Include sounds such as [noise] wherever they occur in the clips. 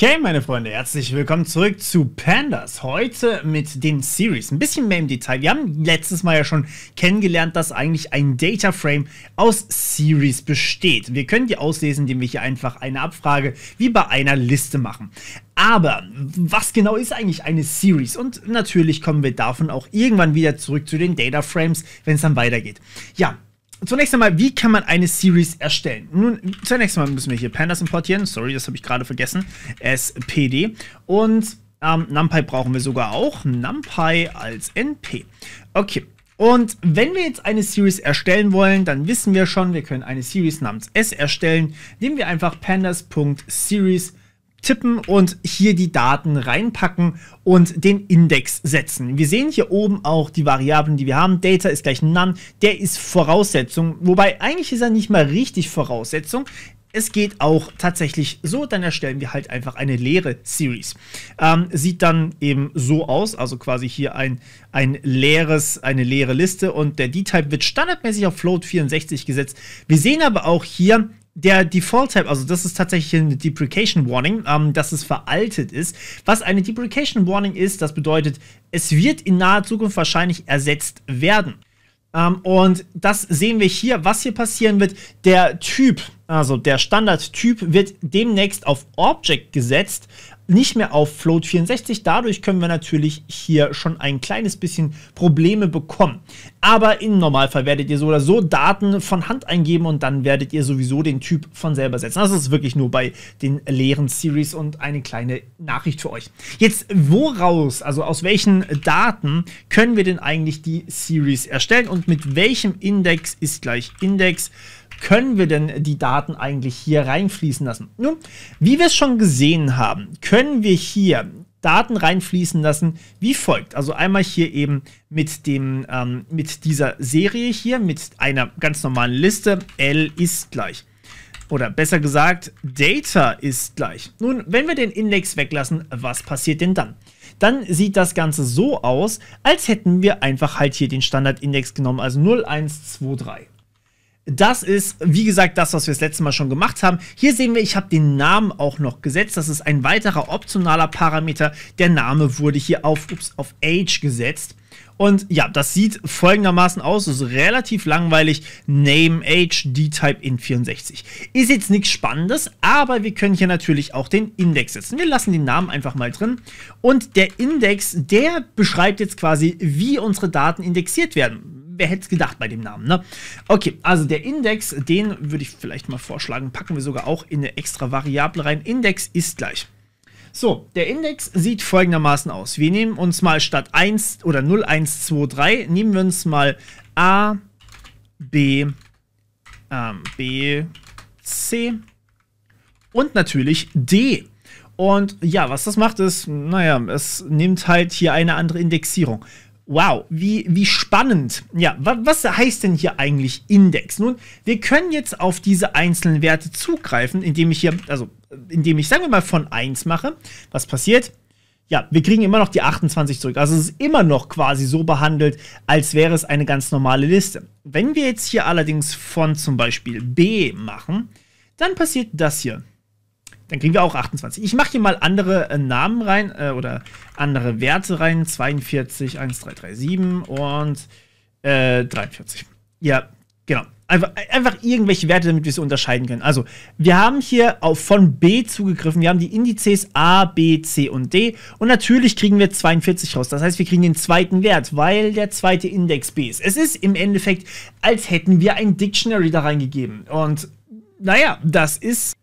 Okay, meine Freunde, herzlich willkommen zurück zu Pandas. Heute mit den Series. Ein bisschen mehr im Detail. Wir haben letztes Mal ja schon kennengelernt, dass eigentlich ein Data Frame aus Series besteht. Wir können die auslesen, indem wir hier einfach eine Abfrage wie bei einer Liste machen. Aber was genau ist eigentlich eine Series? Und natürlich kommen wir davon auch irgendwann wieder zurück zu den Data Frames, wenn es dann weitergeht. Ja, zunächst einmal, wie kann man eine Series erstellen? Nun, zunächst einmal müssen wir hier Pandas importieren. Sorry, das habe ich gerade vergessen. SPD. Und ähm, NumPy brauchen wir sogar auch. NumPy als NP. Okay. Und wenn wir jetzt eine Series erstellen wollen, dann wissen wir schon, wir können eine Series namens S erstellen. indem wir einfach pandas.series tippen und hier die Daten reinpacken und den Index setzen. Wir sehen hier oben auch die Variablen, die wir haben. Data ist gleich None, der ist Voraussetzung, wobei eigentlich ist er nicht mal richtig Voraussetzung. Es geht auch tatsächlich so, dann erstellen wir halt einfach eine leere Series. Ähm, sieht dann eben so aus, also quasi hier ein, ein leeres, eine leere Liste und der D-Type wird standardmäßig auf Float 64 gesetzt. Wir sehen aber auch hier der Default-Type, also das ist tatsächlich eine Deprecation Warning, ähm, dass es veraltet ist. Was eine Deprecation Warning ist, das bedeutet, es wird in naher Zukunft wahrscheinlich ersetzt werden. Ähm, und das sehen wir hier, was hier passieren wird. Der Typ, also der Standardtyp, wird demnächst auf Object gesetzt nicht mehr auf Float 64. Dadurch können wir natürlich hier schon ein kleines bisschen Probleme bekommen. Aber im Normalfall werdet ihr so oder so Daten von Hand eingeben und dann werdet ihr sowieso den Typ von selber setzen. Das ist wirklich nur bei den leeren Series und eine kleine Nachricht für euch. Jetzt woraus, also aus welchen Daten können wir denn eigentlich die Series erstellen und mit welchem Index ist gleich Index? können wir denn die Daten eigentlich hier reinfließen lassen? Nun, wie wir es schon gesehen haben, können wir hier Daten reinfließen lassen wie folgt. Also einmal hier eben mit, dem, ähm, mit dieser Serie hier, mit einer ganz normalen Liste. L ist gleich oder besser gesagt, Data ist gleich. Nun, wenn wir den Index weglassen, was passiert denn dann? Dann sieht das Ganze so aus, als hätten wir einfach halt hier den Standardindex genommen, also 0, 1, 2, 3. Das ist, wie gesagt, das, was wir das letzte Mal schon gemacht haben. Hier sehen wir, ich habe den Namen auch noch gesetzt. Das ist ein weiterer optionaler Parameter. Der Name wurde hier auf, ups, auf Age gesetzt. Und ja, das sieht folgendermaßen aus. Das ist relativ langweilig. Name, Age, D-Type in 64. Ist jetzt nichts Spannendes, aber wir können hier natürlich auch den Index setzen. Wir lassen den Namen einfach mal drin. Und der Index, der beschreibt jetzt quasi, wie unsere Daten indexiert werden wer hätte es gedacht bei dem Namen, ne? Okay, also der Index, den würde ich vielleicht mal vorschlagen, packen wir sogar auch in eine extra Variable rein. Index ist gleich. So, der Index sieht folgendermaßen aus. Wir nehmen uns mal statt 1 oder 0, 1, 2, 3, nehmen wir uns mal A, B, ähm, B, C und natürlich D. Und ja, was das macht ist, naja, es nimmt halt hier eine andere Indexierung. Wow, wie, wie spannend. Ja, wa, was heißt denn hier eigentlich Index? Nun, wir können jetzt auf diese einzelnen Werte zugreifen, indem ich hier, also indem ich, sagen wir mal, von 1 mache. Was passiert? Ja, wir kriegen immer noch die 28 zurück. Also es ist immer noch quasi so behandelt, als wäre es eine ganz normale Liste. Wenn wir jetzt hier allerdings von zum Beispiel B machen, dann passiert das hier. Dann kriegen wir auch 28. Ich mache hier mal andere äh, Namen rein äh, oder andere Werte rein. 42, 1, 3, 3, 7 und äh, 43. Ja, genau. Einfach, einfach irgendwelche Werte, damit wir sie unterscheiden können. Also, wir haben hier auf von B zugegriffen. Wir haben die Indizes A, B, C und D. Und natürlich kriegen wir 42 raus. Das heißt, wir kriegen den zweiten Wert, weil der zweite Index B ist. Es ist im Endeffekt, als hätten wir ein Dictionary da reingegeben. Und naja, das ist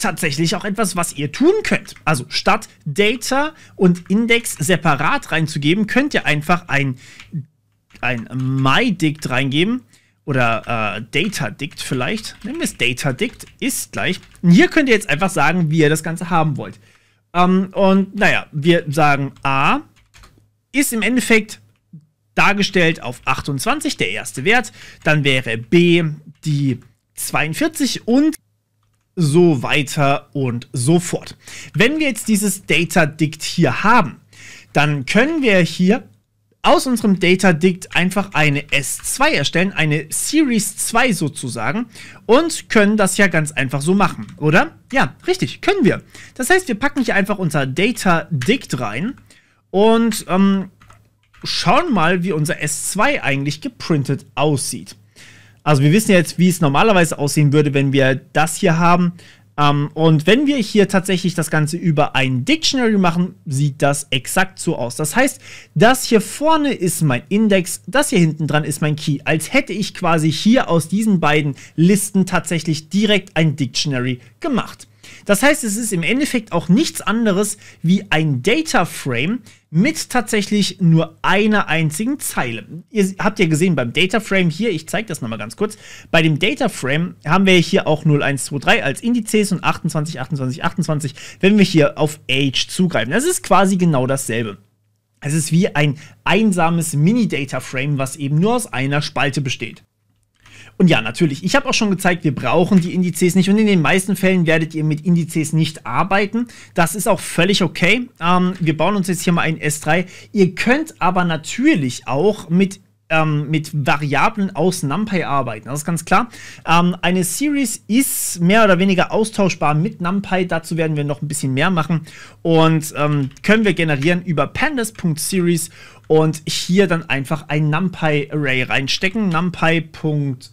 tatsächlich auch etwas, was ihr tun könnt. Also statt Data und Index separat reinzugeben, könnt ihr einfach ein, ein MyDict reingeben oder äh, DataDict vielleicht. Nennen wir es DataDict, ist gleich. Und hier könnt ihr jetzt einfach sagen, wie ihr das Ganze haben wollt. Ähm, und naja, wir sagen A ist im Endeffekt dargestellt auf 28, der erste Wert. Dann wäre B die 42 und so weiter und so fort. Wenn wir jetzt dieses Data Dict hier haben, dann können wir hier aus unserem Data Dict einfach eine S2 erstellen, eine Series 2 sozusagen und können das ja ganz einfach so machen, oder? Ja, richtig, können wir. Das heißt, wir packen hier einfach unser Data Dict rein und ähm, schauen mal, wie unser S2 eigentlich geprintet aussieht. Also wir wissen jetzt, wie es normalerweise aussehen würde, wenn wir das hier haben. Ähm, und wenn wir hier tatsächlich das Ganze über ein Dictionary machen, sieht das exakt so aus. Das heißt, das hier vorne ist mein Index, das hier hinten dran ist mein Key. Als hätte ich quasi hier aus diesen beiden Listen tatsächlich direkt ein Dictionary gemacht. Das heißt, es ist im Endeffekt auch nichts anderes wie ein Data Frame mit tatsächlich nur einer einzigen Zeile. Ihr habt ja gesehen beim Data Frame hier, ich zeige das nochmal ganz kurz, bei dem Data Frame haben wir hier auch 0123 als Indizes und 28, 28, 28, wenn wir hier auf Age zugreifen. Das ist quasi genau dasselbe. Es ist wie ein einsames Mini-Data-Frame, was eben nur aus einer Spalte besteht. Und ja, natürlich, ich habe auch schon gezeigt, wir brauchen die Indizes nicht und in den meisten Fällen werdet ihr mit Indizes nicht arbeiten. Das ist auch völlig okay. Ähm, wir bauen uns jetzt hier mal einen S3. Ihr könnt aber natürlich auch mit ähm, mit Variablen aus NumPy arbeiten. Das ist ganz klar. Ähm, eine Series ist mehr oder weniger austauschbar mit NumPy. Dazu werden wir noch ein bisschen mehr machen. Und ähm, können wir generieren über pandas.series und hier dann einfach ein NumPy-Array reinstecken. NumPy.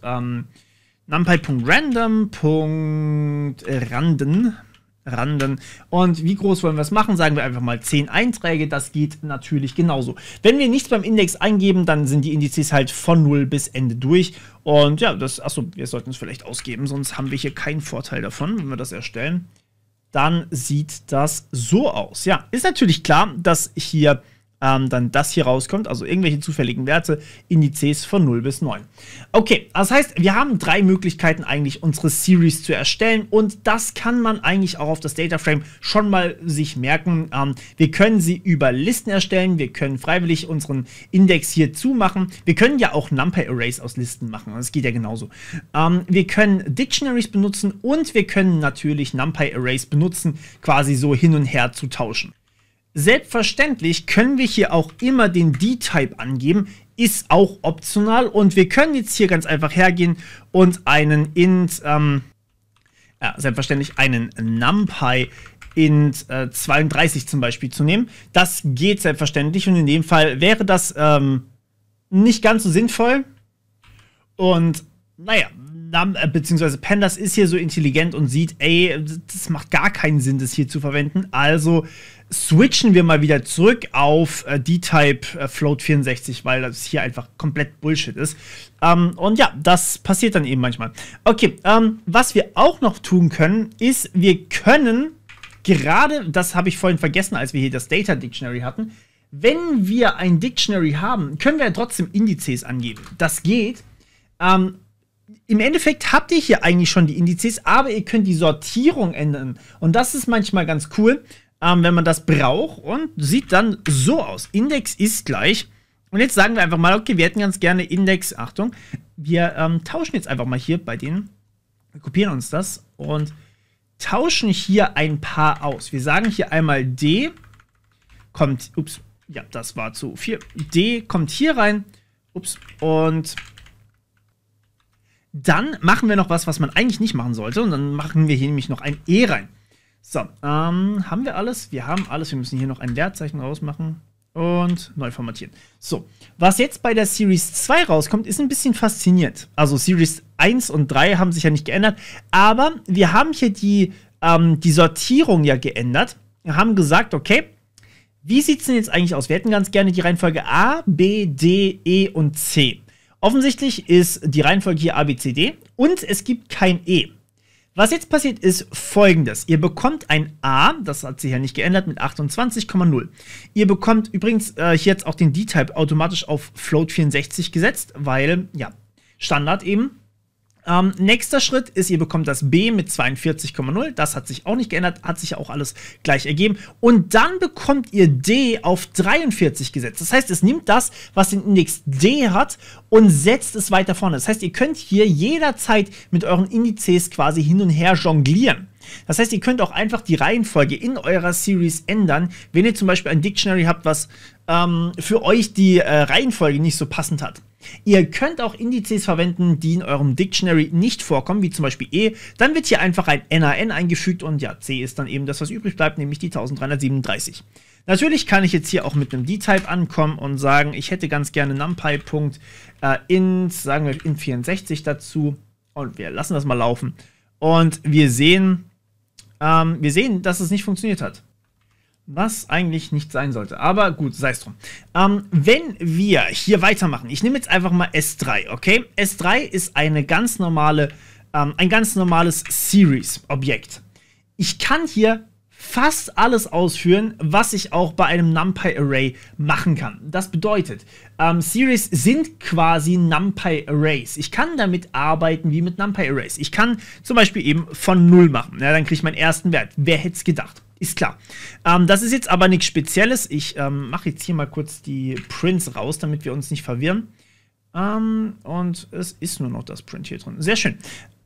Ähm, NumPy.random.randen Randen. Und wie groß wollen wir es machen? Sagen wir einfach mal 10 Einträge. Das geht natürlich genauso. Wenn wir nichts beim Index eingeben, dann sind die Indizes halt von 0 bis Ende durch. Und ja, das, achso, wir sollten es vielleicht ausgeben, sonst haben wir hier keinen Vorteil davon, wenn wir das erstellen. Dann sieht das so aus. Ja, ist natürlich klar, dass hier ähm, dann das hier rauskommt, also irgendwelche zufälligen Werte, Indizes von 0 bis 9. Okay, das heißt, wir haben drei Möglichkeiten eigentlich, unsere Series zu erstellen und das kann man eigentlich auch auf das Dataframe schon mal sich merken. Ähm, wir können sie über Listen erstellen, wir können freiwillig unseren Index hier zumachen, wir können ja auch NumPy-Arrays aus Listen machen, das geht ja genauso. Ähm, wir können Dictionaries benutzen und wir können natürlich NumPy-Arrays benutzen, quasi so hin und her zu tauschen. Selbstverständlich können wir hier auch immer den D-Type angeben, ist auch optional und wir können jetzt hier ganz einfach hergehen und einen int, ähm, ja, selbstverständlich einen NumPy int äh, 32 zum Beispiel zu nehmen. Das geht selbstverständlich und in dem Fall wäre das ähm, nicht ganz so sinnvoll und naja, Nam äh, beziehungsweise Pandas ist hier so intelligent und sieht, ey, das macht gar keinen Sinn, das hier zu verwenden. Also switchen wir mal wieder zurück auf äh, D-Type äh, Float 64, weil das hier einfach komplett Bullshit ist. Ähm, und ja, das passiert dann eben manchmal. Okay, ähm, was wir auch noch tun können, ist, wir können gerade, das habe ich vorhin vergessen, als wir hier das Data Dictionary hatten, wenn wir ein Dictionary haben, können wir ja trotzdem Indizes angeben. Das geht. Ähm, im Endeffekt habt ihr hier eigentlich schon die Indizes, aber ihr könnt die Sortierung ändern. Und das ist manchmal ganz cool, ähm, wenn man das braucht und sieht dann so aus. Index ist gleich. Und jetzt sagen wir einfach mal, okay, wir hätten ganz gerne Index, Achtung, wir ähm, tauschen jetzt einfach mal hier bei denen, wir kopieren uns das und tauschen hier ein paar aus. Wir sagen hier einmal D kommt, ups, ja, das war zu viel. D kommt hier rein, ups, und dann machen wir noch was, was man eigentlich nicht machen sollte. Und dann machen wir hier nämlich noch ein E rein. So, ähm, haben wir alles? Wir haben alles. Wir müssen hier noch ein Leerzeichen rausmachen und neu formatieren. So, was jetzt bei der Series 2 rauskommt, ist ein bisschen faszinierend. Also Series 1 und 3 haben sich ja nicht geändert, aber wir haben hier die, ähm, die Sortierung ja geändert. Wir haben gesagt, okay, wie sieht es denn jetzt eigentlich aus? Wir hätten ganz gerne die Reihenfolge A, B, D, E und C. Offensichtlich ist die Reihenfolge hier ABCD und es gibt kein E. Was jetzt passiert ist folgendes. Ihr bekommt ein A, das hat sich ja nicht geändert, mit 28,0. Ihr bekommt übrigens äh, hier jetzt auch den D-Type automatisch auf Float 64 gesetzt, weil, ja, Standard eben. Ähm, nächster Schritt ist, ihr bekommt das B mit 42,0. Das hat sich auch nicht geändert, hat sich auch alles gleich ergeben. Und dann bekommt ihr D auf 43 gesetzt. Das heißt, es nimmt das, was den Index D hat und setzt es weiter vorne. Das heißt, ihr könnt hier jederzeit mit euren Indizes quasi hin und her jonglieren. Das heißt, ihr könnt auch einfach die Reihenfolge in eurer Series ändern, wenn ihr zum Beispiel ein Dictionary habt, was ähm, für euch die äh, Reihenfolge nicht so passend hat. Ihr könnt auch Indizes verwenden, die in eurem Dictionary nicht vorkommen, wie zum Beispiel E. Dann wird hier einfach ein NAN eingefügt und ja, C ist dann eben das, was übrig bleibt, nämlich die 1337. Natürlich kann ich jetzt hier auch mit einem D-Type ankommen und sagen, ich hätte ganz gerne NumPy.int, sagen wir int64 dazu. Und wir lassen das mal laufen. Und wir sehen, ähm, wir sehen, dass es nicht funktioniert hat. Was eigentlich nicht sein sollte. Aber gut, sei es drum. Ähm, wenn wir hier weitermachen, ich nehme jetzt einfach mal S3, okay? S3 ist eine ganz normale, ähm, ein ganz normales Series-Objekt. Ich kann hier fast alles ausführen, was ich auch bei einem NumPy-Array machen kann. Das bedeutet, ähm, Series sind quasi NumPy-Arrays. Ich kann damit arbeiten wie mit NumPy-Arrays. Ich kann zum Beispiel eben von 0 machen. Ja, dann kriege ich meinen ersten Wert. Wer hätte es gedacht? Ist klar. Ähm, das ist jetzt aber nichts Spezielles. Ich ähm, mache jetzt hier mal kurz die Prints raus, damit wir uns nicht verwirren. Um, ähm, und es ist nur noch das Print hier drin. Sehr schön.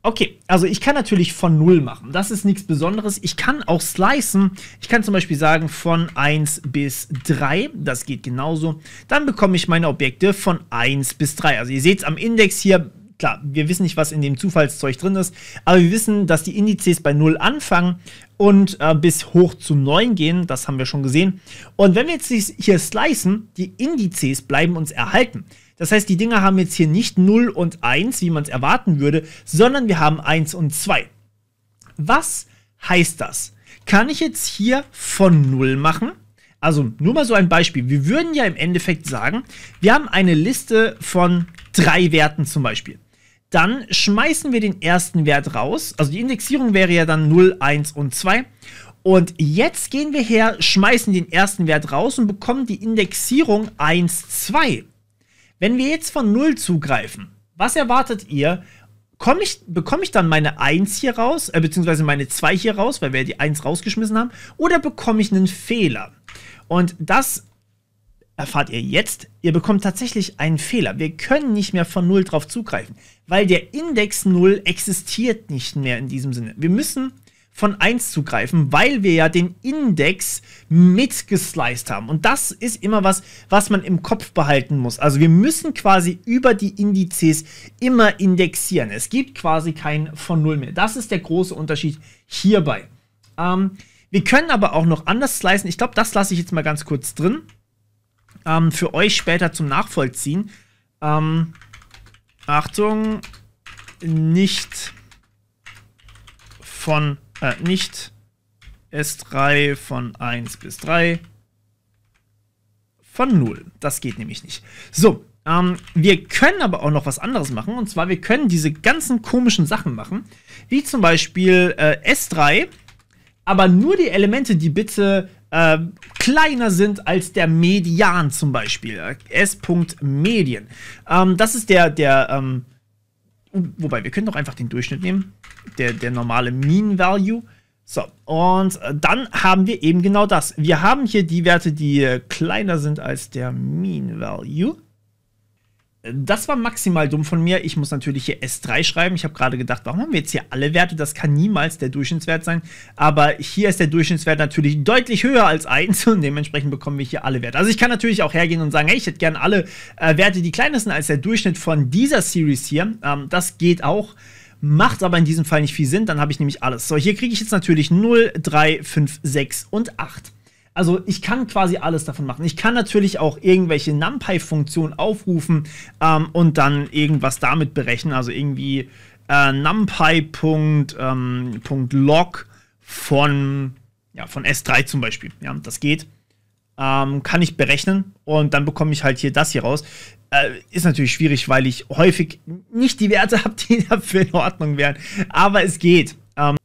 Okay, also ich kann natürlich von 0 machen. Das ist nichts Besonderes. Ich kann auch slicen. Ich kann zum Beispiel sagen von 1 bis 3. Das geht genauso. Dann bekomme ich meine Objekte von 1 bis 3. Also ihr seht es am Index hier Klar, wir wissen nicht, was in dem Zufallszeug drin ist, aber wir wissen, dass die Indizes bei 0 anfangen und äh, bis hoch zu 9 gehen. Das haben wir schon gesehen. Und wenn wir jetzt hier slicen, die Indizes bleiben uns erhalten. Das heißt, die Dinger haben jetzt hier nicht 0 und 1, wie man es erwarten würde, sondern wir haben 1 und 2. Was heißt das? Kann ich jetzt hier von 0 machen? Also nur mal so ein Beispiel. Wir würden ja im Endeffekt sagen, wir haben eine Liste von drei Werten zum Beispiel dann schmeißen wir den ersten Wert raus. Also die Indexierung wäre ja dann 0, 1 und 2. Und jetzt gehen wir her, schmeißen den ersten Wert raus und bekommen die Indexierung 1, 2. Wenn wir jetzt von 0 zugreifen, was erwartet ihr? Komme ich, bekomme ich dann meine 1 hier raus, äh, beziehungsweise meine 2 hier raus, weil wir ja die 1 rausgeschmissen haben, oder bekomme ich einen Fehler? Und das erfahrt ihr jetzt, ihr bekommt tatsächlich einen Fehler. Wir können nicht mehr von 0 drauf zugreifen, weil der Index 0 existiert nicht mehr in diesem Sinne. Wir müssen von 1 zugreifen, weil wir ja den Index mitgesliced haben. Und das ist immer was, was man im Kopf behalten muss. Also wir müssen quasi über die Indizes immer indexieren. Es gibt quasi keinen von 0 mehr. Das ist der große Unterschied hierbei. Ähm, wir können aber auch noch anders slicen. Ich glaube, das lasse ich jetzt mal ganz kurz drin ähm, für euch später zum Nachvollziehen. Ähm, Achtung, nicht von, äh, nicht S3 von 1 bis 3 von 0. Das geht nämlich nicht. So, ähm, wir können aber auch noch was anderes machen. Und zwar, wir können diese ganzen komischen Sachen machen. Wie zum Beispiel äh, S3, aber nur die Elemente, die bitte äh, kleiner sind als der Median zum Beispiel. S.Medien. Ähm, das ist der, der, ähm, wobei wir können doch einfach den Durchschnitt nehmen. Der, der normale Mean Value. So, und äh, dann haben wir eben genau das. Wir haben hier die Werte, die äh, kleiner sind als der Mean Value das war maximal dumm von mir. Ich muss natürlich hier S3 schreiben. Ich habe gerade gedacht, warum haben wir jetzt hier alle Werte? Das kann niemals der Durchschnittswert sein. Aber hier ist der Durchschnittswert natürlich deutlich höher als 1 [laughs] und dementsprechend bekommen wir hier alle Werte. Also ich kann natürlich auch hergehen und sagen, hey, ich hätte gerne alle äh, Werte, die kleiner sind als der Durchschnitt von dieser Series hier. Ähm, das geht auch. Macht aber in diesem Fall nicht viel Sinn, dann habe ich nämlich alles. So, hier kriege ich jetzt natürlich 0, 3, 5, 6 und 8. Also ich kann quasi alles davon machen. Ich kann natürlich auch irgendwelche NumPy-Funktionen aufrufen ähm, und dann irgendwas damit berechnen. Also irgendwie äh, NumPy.log von, ja, von S3 zum Beispiel. Ja, das geht. Ähm, kann ich berechnen und dann bekomme ich halt hier das hier raus. Äh, ist natürlich schwierig, weil ich häufig nicht die Werte [laughs] habe, die dafür in Ordnung wären. Aber es geht ähm,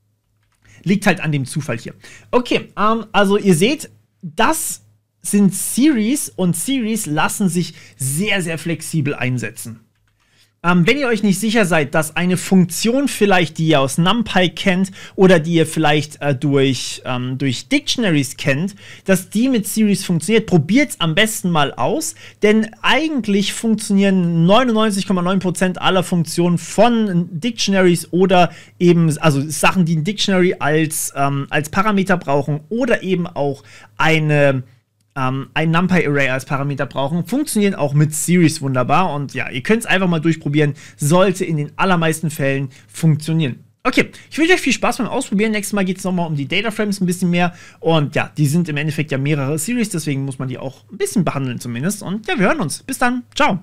liegt halt an dem Zufall hier. Okay, ähm, also ihr seht, das sind Series und Series lassen sich sehr, sehr flexibel einsetzen. Ähm, wenn ihr euch nicht sicher seid, dass eine Funktion vielleicht, die ihr aus NumPy kennt oder die ihr vielleicht äh, durch, ähm, durch Dictionaries kennt, dass die mit Series funktioniert, probiert es am besten mal aus, denn eigentlich funktionieren 99,9% aller Funktionen von Dictionaries oder eben, also Sachen, die ein Dictionary als, ähm, als Parameter brauchen oder eben auch eine ähm, ein NumPy-Array als Parameter brauchen. Funktionieren auch mit Series wunderbar. Und ja, ihr könnt es einfach mal durchprobieren. Sollte in den allermeisten Fällen funktionieren. Okay, ich wünsche euch viel Spaß beim Ausprobieren. Nächstes Mal geht es nochmal um die Data Frames ein bisschen mehr. Und ja, die sind im Endeffekt ja mehrere Series, deswegen muss man die auch ein bisschen behandeln zumindest. Und ja, wir hören uns. Bis dann. Ciao.